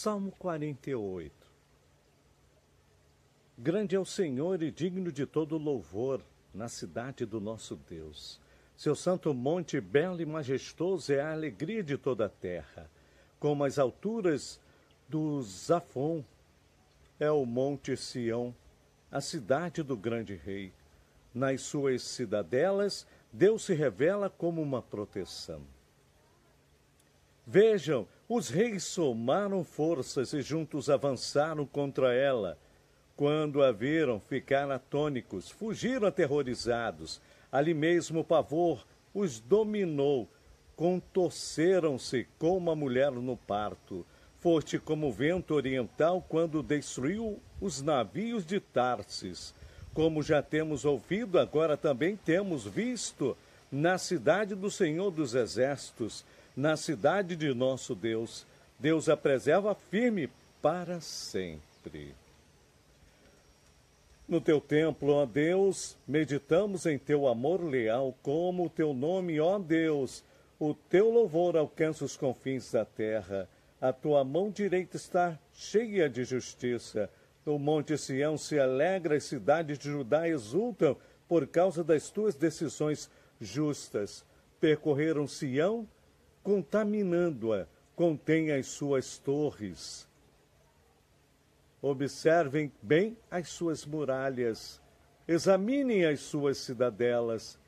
Salmo 48 Grande é o Senhor e digno de todo louvor na cidade do nosso Deus. Seu santo monte, belo e majestoso, é a alegria de toda a terra. Como as alturas do Zafon, é o monte Sião, a cidade do grande rei. Nas suas cidadelas, Deus se revela como uma proteção Vejam, os reis somaram forças e juntos avançaram contra ela. Quando a viram, ficaram atônicos, fugiram aterrorizados. Ali mesmo o pavor os dominou. Contorceram-se como a mulher no parto. Foste como o vento oriental quando destruiu os navios de Tarsis. Como já temos ouvido, agora também temos visto na cidade do Senhor dos Exércitos na cidade de nosso Deus. Deus a preserva firme para sempre. No teu templo, ó Deus, meditamos em teu amor leal, como o teu nome, ó Deus. O teu louvor alcança os confins da terra. A tua mão direita está cheia de justiça. O monte Sião se alegra, as cidades de Judá exultam por causa das tuas decisões justas. Percorreram Sião contaminando-a, contém as suas torres. Observem bem as suas muralhas, examinem as suas cidadelas,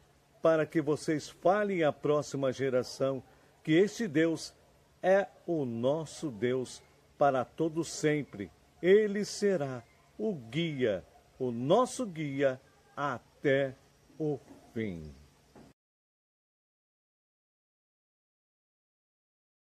para que vocês falem à próxima geração que este Deus é o nosso Deus para todo sempre. Ele será o guia, o nosso guia até o fim.